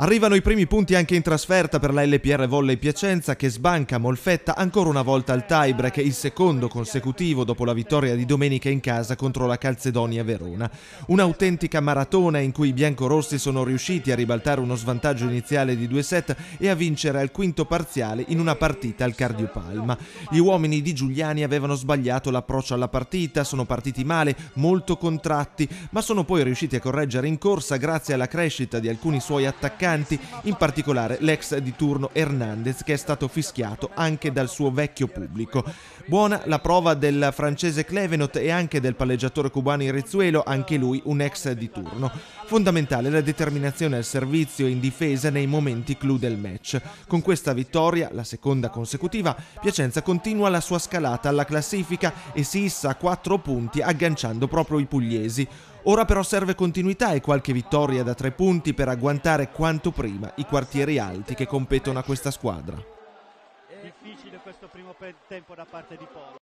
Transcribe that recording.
Arrivano i primi punti anche in trasferta per la LPR Volley Piacenza che sbanca Molfetta ancora una volta al tiebreak, il secondo consecutivo dopo la vittoria di domenica in casa contro la Calzedonia Verona. Un'autentica maratona in cui i biancorossi sono riusciti a ribaltare uno svantaggio iniziale di due set e a vincere al quinto parziale in una partita al cardiopalma. Gli uomini di Giuliani avevano sbagliato l'approccio alla partita, sono partiti male, molto contratti, ma sono poi riusciti a correggere in corsa grazie alla crescita di alcuni suoi attaccanti attaccanti, in particolare l'ex di turno Hernandez che è stato fischiato anche dal suo vecchio pubblico. Buona la prova del francese Clevenot e anche del palleggiatore cubano Irezzuelo, anche lui un ex di turno. Fondamentale la determinazione al servizio e in difesa nei momenti clou del match. Con questa vittoria, la seconda consecutiva, Piacenza continua la sua scalata alla classifica e si issa a 4 punti agganciando proprio i pugliesi. Ora però serve continuità e qualche vittoria da tre punti per agguantare quanto prima i quartieri alti che competono a questa squadra. difficile questo primo tempo da parte di Polo.